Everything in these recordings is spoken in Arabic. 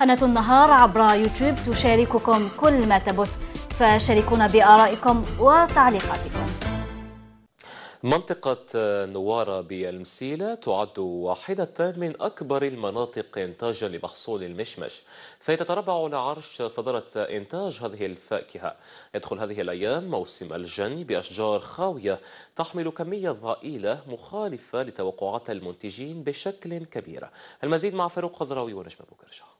قناة النهار عبر يوتيوب تشارككم كل ما تبث فشاركونا بآرائكم وتعليقاتكم منطقة نوارة بالمسيلة تعد واحدة من أكبر المناطق إنتاجا لمحصول المشمش فيتتربع عرش صدارة إنتاج هذه الفاكهة يدخل هذه الأيام موسم الجني بأشجار خاوية تحمل كمية ضئيلة مخالفة لتوقعات المنتجين بشكل كبير المزيد مع فاروق خضراوي ونجمة بوكرشه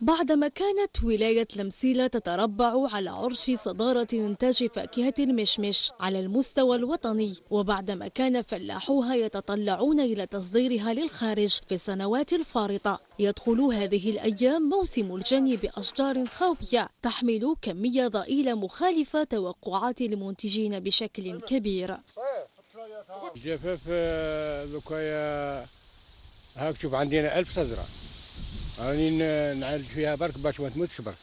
بعدما كانت ولاية لمسيلة تتربع على عرش صدارة إنتاج فاكهة المشمش على المستوى الوطني وبعدما كان فلاحوها يتطلعون إلى تصديرها للخارج في السنوات الفارطة يدخل هذه الأيام موسم الجني بأشجار خاوية تحمل كمية ضئيلة مخالفة توقعات المنتجين بشكل كبير جفاف آه، لكايا هاك شوف عندنا ألف شجرة راني نعالج فيها برك باش ما تموتش برك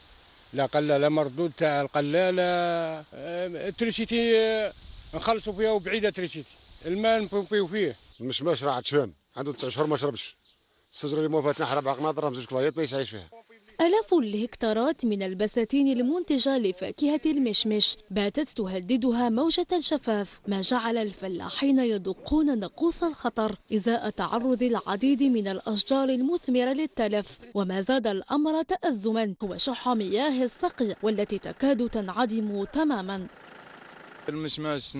لا قلاله مردود تاع القلاله آه، التريشيتي آه، نخلصوا فيها وبعيده تريسيتي الماء نبومبيو فيه المشماش راه عطشان عنده تسع شهور ما شربش الشجره اللي موفاتنا حرب عقناطر زوج كلايات ما يسعيش فيها آلاف الهكتارات من البساتين المنتجة لفاكهة المشمش باتت تهددها موجة الجفاف ما جعل الفلاحين يدقون نقوص الخطر إزاء تعرض العديد من الأشجار المثمرة للتلف وما زاد الأمر تأزما هو شح مياه السقي والتي تكاد تنعدم تماما المشمش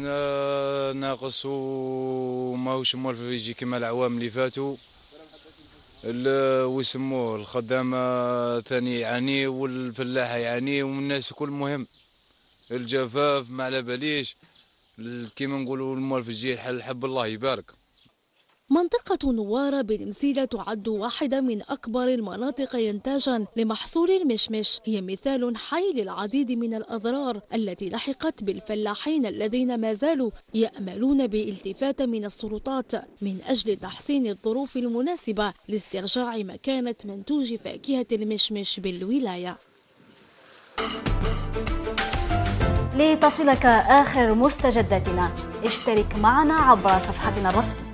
ناقص وماهوش مولف في كما الأعوام اللي فاتوا ويسموه الخدامة ثاني يعني والفلاحة يعني والناس الكل مهم الجفاف ما على باليش كيما نقولوا المال في الجيل حل حب الله يبارك منطقة نوارة بالمزيلة تعد واحدة من أكبر المناطق إنتاجا لمحصول المشمش هي مثال حي للعديد من الأضرار التي لحقت بالفلاحين الذين ما زالوا يأملون بالتفات من السلطات من أجل تحسين الظروف المناسبة لاسترجاع مكانة منتوج فاكهة المشمش بالولاية لتصلك آخر مستجداتنا اشترك معنا عبر صفحتنا الرسمية